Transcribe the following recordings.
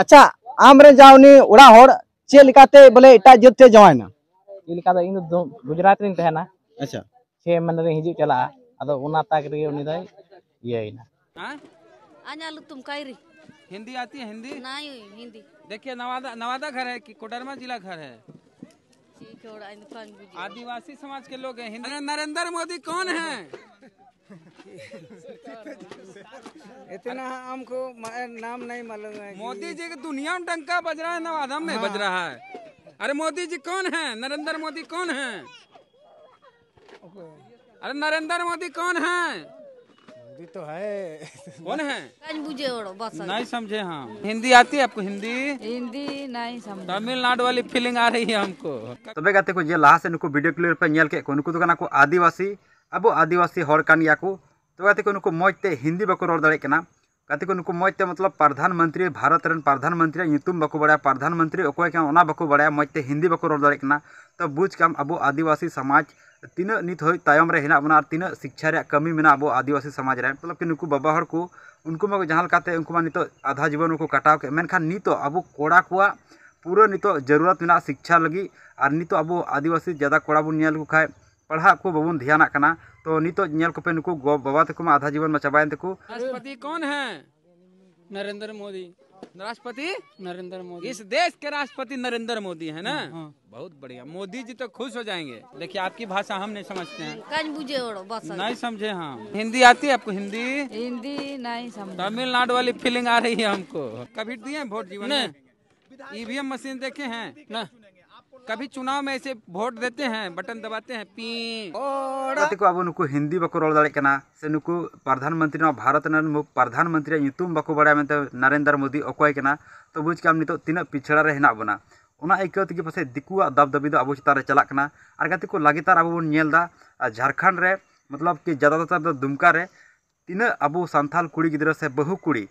अच्छा आमरे जाउनी उड़ा बोले इटा जते जवाना इलका इन गुजरात रिन छे मन रे हिजी चला अदो हाँ? हिंदी आती है हिंदी हिंदी देखिए नवादा नवादा घर है कि कोडरमा जिला घर है आदिवासी समाज के लोग हैं हिंदी नरेंद्र मोदी कौन है इतना हमको नाम नहीं मालूम है मोदी जी की दुनिया में डंका बज रहा है नवादा में हाँ। बज रहा है अरे मोदी जी कौन है नरेंद्र मोदी कौन है अरे नरेंद्र मोदी कौन है मोदी तो है कौन है नहीं समझे हाँ हिंदी आती है आपको हिंदी हिंदी नहीं समझ तमिलनाडु वाली फीलिंग आ रही है हमको तब कहते लहा से वीडियो क्लिप पे ᱧᱮᱞ ᱠᱮᱫ ᱠᱚ ᱱᱩᱠᱩ ᱫᱚ ᱠᱟᱱᱟ ᱠᱚ ᱟᱹᱫᱤᱵᱟᱹᱥᱤ ᱟᱵᱚ ᱛᱚᱣᱟᱛᱮ ᱠᱚᱱᱩᱠᱚ ᱢᱚᱡᱛᱮ ᱦᱤᱱᱫᱤ ᱵᱟᱠᱚᱨᱚ ᱫᱟᱲᱮᱠᱟᱱᱟ ᱠᱟᱛᱮ ᱠᱚᱱᱩᱠᱚ ᱢᱚᱡᱛᱮ ᱢᱚᱛᱞᱚᱵ ᱯᱨᱟᱫᱷᱟᱱᱢંત્રી ᱵᱷᱟᱨᱚᱛᱨᱤᱱ ᱯᱨᱟᱫᱷᱟᱱᱢંત્રી ᱤᱧᱛᱩᱢ ᱵᱟᱠᱚ ᱵᱟᱲᱟᱭᱟ ᱯᱨᱟᱫᱷᱟᱱᱢંત્રી ᱚᱠᱚᱭ ᱠᱟᱱᱟ ᱚᱱᱟ ᱵᱟᱠᱚ ᱵᱟᱲᱟᱭᱟ ᱢᱚᱡᱛᱮ ᱦᱤᱱᱫᱤ ᱵᱟᱠᱚᱨᱚ ᱫᱟᱲᱮᱠᱟᱱᱟ ᱛᱚ ᱵᱩᱡᱷᱠᱟᱢ ᱟᱵᱚ ᱟᱫᱤᱵᱟᱥᱤ ᱥᱟᱢᱟᱡ ᱛᱤᱱᱟᱹᱜ ᱱᱤᱛᱚᱜ ᱛᱟᱭᱚᱢ ᱨᱮ ᱦᱤᱱᱟᱵᱚᱱᱟ ᱟᱨ ᱛᱤᱱᱟᱹᱜ ᱥᱤᱠᱥᱟᱨᱮ पढ़ा को बाबू ध्यान करना तो नित पे नुक गो बाबा तक आधा जीवन में चाबाएन तक राष्ट्रपति कौन है नरेंद्र मोदी राष्ट्रपति नरेंद्र मोदी इस देश के राष्ट्रपति नरेंद्र मोदी है ना हाँ। बहुत बढ़िया मोदी जी तो खुश हो जाएंगे देखिए आपकी भाषा हम नहीं समझते हैं बुझे नहीं समझे हम हाँ। हिंदी आती है आपको हिंदी हिंदी नहीं समझ तमिलनाडु वाली फीलिंग आ रही है हमको कभी दिए वोट जीवन ईवीएम मशीन देखे हैं ना कभी चुनाव में ऐसे वोट देते हैं बटन दबाते हैं पी और को अब उनको हिंदी बाको रोल दड़ेना से नुकू प्रधानमंत्री भारत प्रधानमंत्री बाको बड़ा तो नरेंद्र मोदी अकोना तो बुझ के नित तना तो पिछड़ा हेना बोना अयकव तक पास दिकु दाब दाबी अब चितान चलना गति को लगेतार अब झारखंड में मतलब कि ज्यादातर तो दुमका तना अब सानाल कुड़ी गिद्र से बहु कुड़ी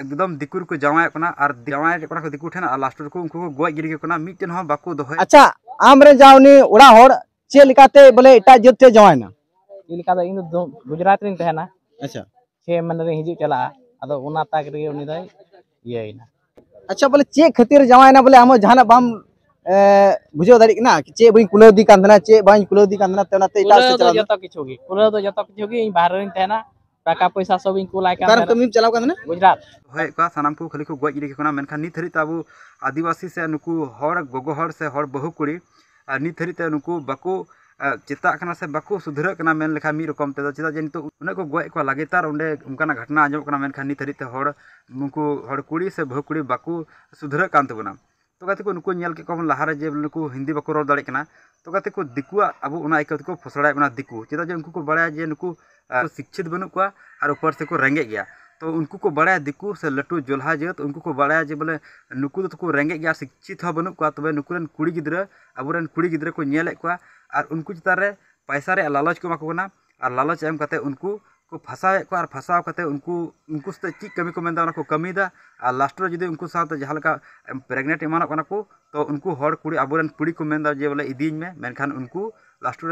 एकदम दिकुर को जवाए और जवाए को दिकू ठेन और लास्ट को उनको को गज गिरी को मिटेन हो बाको दो है अच्छा आमरे जावनी उड़ा होड़ चे लेकाते बोले इटा जते ते ना लेका दा इन गुजरात रिन तहना अच्छा छे मन रे हिजु चला अदो उना तक रे उनी दा ना अच्छा बोले चे खातिर ना बोले हम जाना बाम बुझाव दाड़ीना कि चे बई कुलोदी कांदना चे बई कुलोदी कांदना तेना ते इटा से चला जतो किछु की कुलो तो जतो किछु की बाहर रिन तहना ᱴᱟᱠᱟ ᱯᱚᱭᱥᱟ ᱥᱚᱵ ᱤᱧ ᱠᱩᱞᱟᱭ ᱠᱟᱱ ᱛᱟᱨ ᱠᱟᱹᱢᱤᱢ ᱪᱟᱞᱟᱣ ᱠᱟᱱᱟ ᱜᱩᱡᱨᱟᱴ ᱦᱚᱭ ᱠᱚ ᱥᱟᱱᱟᱢ ᱠᱚ ᱠᱷᱟᱹᱞᱤ ᱠᱚ ᱜᱚᱡ ᱤᱫᱤ ᱠᱚ ᱠᱟᱱᱟ ᱢᱮᱱᱠᱷᱟᱱ ᱱᱤᱛ ᱦᱟᱹᱨᱤᱡ ᱛᱮ ᱟᱵᱚ ᱟᱹᱫᱤᱵᱟᱹᱥᱤ ᱥᱮ ᱱᱩᱠᱩ ᱦᱚᱲ ᱜᱚᱜᱚ ᱦᱚᱲ ᱥᱮ ᱦᱚᱲ ᱵᱟᱹᱦᱩ ᱠᱩᱲᱤ ᱟᱨ ᱱᱤᱛ ᱦᱟᱹᱨᱤᱡ ᱛᱮ ᱱᱩᱠᱩ ᱵᱟᱠᱚ ᱪᱮᱛᱟᱜ ᱠᱟᱱᱟ ᱥᱮ ᱵᱟᱠᱚ ᱥᱩᱫᱷᱨᱟᱹᱜ ᱠᱟᱱᱟ ᱢᱮᱱ ᱞᱮᱠᱷᱟᱱ ᱢᱤᱫ ᱨᱚᱠᱚᱢ ᱛᱮᱫᱚ ᱪᱮᱫᱟᱜ ᱡᱮ ᱱᱤᱛᱚᱜ ᱩᱱᱟᱹᱜ ᱠᱚ ᱜᱚᱡ ᱠᱚᱣᱟ ᱞᱟᱜᱟᱛᱟᱨ ᱚᱸᱰᱮ ᱚᱱᱠᱟᱱᱟᱜ ᱜᱷᱚᱴᱚᱱᱟ ᱟᱸᱡᱚᱢᱚᱜ ᱠᱟᱱᱟ ᱢᱮᱱᱠᱷᱟᱱ ᱱᱤᱛ ᱦᱟᱹᱨᱤᱡ ᱛᱮ ᱦᱚᱲ ᱩᱱᱠᱩ ᱦᱚᱲ ᱠᱩᱲᱤ ᱥᱮ ᱵᱟᱹᱦᱩ ᱠᱩᱲᱤ ᱵᱟᱠᱚ ᱥᱩᱫᱷᱨᱟᱹᱜ ᱠᱟᱱ ᱛᱟᱵᱚᱱᱟ तो गति को लहारे जे उनको हिंदी बाको रोड दाड़े तो गति को दिकुआ अब आयक फसड़ा दिकु चेदा जो उनको बड़ा जे उनको शिक्षित बनू को और ऊपर से को रेगे तो उनको को बड़ा दिकु से लटू जोल्हा जत उनको को बड़ा जे बोले नुक तो को रेगे शिक्षित हाँ बनू को तब नुक कुड़ी अब कुड़ी गिद्रेल को और उनको चितान पैसा लालच को लालच एम उनको को फसाए को और फसाव करते उनको उनको चीज कमी को को कमी और लास्ट जो उनको जहाँ प्रेगनेंट इमान को तो उनको हर कुड़ी अब कुड़ी को मन जे बोले इदीजे मेखान उनको लास्ट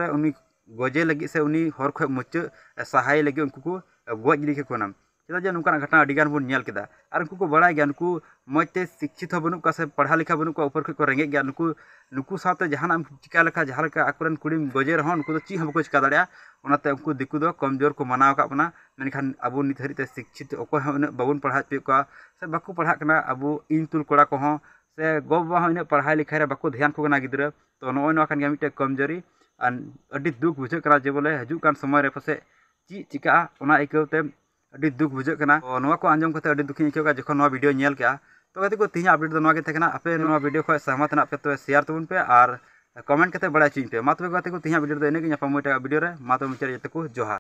गजे लगी से उन्हीं हर खुद मुचाद सहाय लगे उनको गज लिखे को नाम ᱪᱮᱫᱟᱜ ᱡᱮ ᱱᱚᱝᱠᱟᱱᱟᱜ ᱜᱷᱚᱴᱚᱱᱟ ᱟᱹᱰᱤᱜᱟᱱ ᱵᱚᱱ ᱧᱮᱞ ᱠᱮᱫᱟ ᱟᱨ ᱩᱱᱠᱩ ᱠᱚ ᱵᱟᱲᱟᱭ ᱜᱮᱭᱟ ᱱᱩᱠᱩ ᱢᱚᱡᱽ ᱛᱮ ᱥᱤᱠᱠᱷᱤᱛ ᱦᱚᱸ ᱵᱟᱹᱱᱩᱜ ᱠᱚᱣᱟ ᱥᱮ ᱯᱟᱲᱦᱟᱣ ᱞᱮᱠᱷᱟ ᱵᱟᱹᱱᱩᱜ ᱠᱚᱣᱟ ᱩᱯᱚᱨ ᱠᱷᱚᱱ ᱠᱚ ᱨᱮᱸᱜᱮᱡ ᱜᱮᱭᱟ ᱱᱩᱠᱩ ᱱᱩᱠᱩ ᱥᱟᱶᱛᱮ ᱡᱟᱦᱟᱱᱟᱜ ᱮᱢ ᱪᱤᱠᱟ ᱞᱮᱠᱷᱟᱱ ᱡᱟᱦᱟᱸ ᱞᱮᱠᱟ ᱟᱠᱚᱨᱮᱱ ᱠᱩᱲᱤᱢ ᱜᱚᱡᱮ ᱨᱮᱦᱚᱸ ᱱᱩᱠᱩ ᱫᱚ ᱪᱮᱫ ᱦᱚᱸ ᱵᱟᱠᱚ ᱪᱤᱠᱟ ᱫᱟᱲᱮᱭᱟᱜᱼᱟ ᱚᱱᱟᱛᱮ ᱩᱱᱠᱩ ᱫᱤᱠᱩ ᱫᱚ ᱠᱚᱢᱡᱳᱨ ᱠᱚ ᱢᱟᱱᱟᱣ ᱟᱠᱟᱫ ᱵᱚᱱᱟ ᱢᱮᱱᱠᱷᱟᱱ ᱟᱵᱚ ᱱᱤᱛ ᱦᱟᱹᱨᱤᱡ ᱛᱮ ᱥᱤᱠᱠᱷᱤᱛ ᱚᱠᱚᱭ ᱦᱚᱸ ᱩᱱᱟᱹᱜ ᱵᱟᱵᱚᱱ ᱯᱟᱲᱦᱟᱣ ᱦᱚᱪᱚᱭᱮᱫ ᱠᱚᱣᱟ ᱥᱮ ᱵᱟᱠᱚ ᱯᱟᱲᱦᱟᱜ ᱠᱟᱱᱟ ᱟᱵᱚ ᱤᱧ ᱛᱩᱞ ᱠᱚᱲᱟ ᱠᱚᱦᱚᱸ ᱥᱮ ᱜᱚᱼᱵᱟᱵᱟ ᱦᱚᱸ ᱤᱱᱟᱹᱜ ᱯᱟᱲᱦᱟᱣ ᱞᱮᱠᱷᱟ ᱨᱮ ᱵᱟᱠᱚ ᱫᱷᱮᱭᱟᱱ ᱠᱚ ᱠᱟᱱᱟ ᱜᱤᱫᱽᱨᱟᱹ ᱛᱚ ᱱᱚᱜᱼᱚᱭ ᱱᱚᱣᱟ ᱠᱟᱱ ᱜᱮᱭᱟ ᱢᱤᱫᱴᱮᱱ ᱠᱚᱢᱡᱳᱨᱤ ᱟᱨ ᱟᱹᱰᱤ ᱫᱩᱠ ᱵᱩᱡᱷᱟᱹᱜ ᱠᱟᱱᱟ ᱡᱮ ᱵᱚᱞᱮ ᱦᱤᱡᱩᱜ ᱠᱟᱱ ᱥᱚᱢᱚᱭ ᱨᱮ ᱯᱟᱥᱮᱡ ᱪᱮᱫ ᱪᱤᱠᱟᱹᱜᱼᱟ ᱚᱱᱟ ᱟᱹᱭᱠᱟᱹᱣᱛᱮ दुख बुझे को आंजम खाते दुखी आयोग जो भिडियो नल के तो गति को तीन अपडेट तो थे आपे भिडियो खुद सहमत पे तो शेयर तब पे और कमेंट करते बड़ा चुनपे मा तब गति को तीन भिडियो इनके मुझे भिडियो में मा तब मुझे जो जहा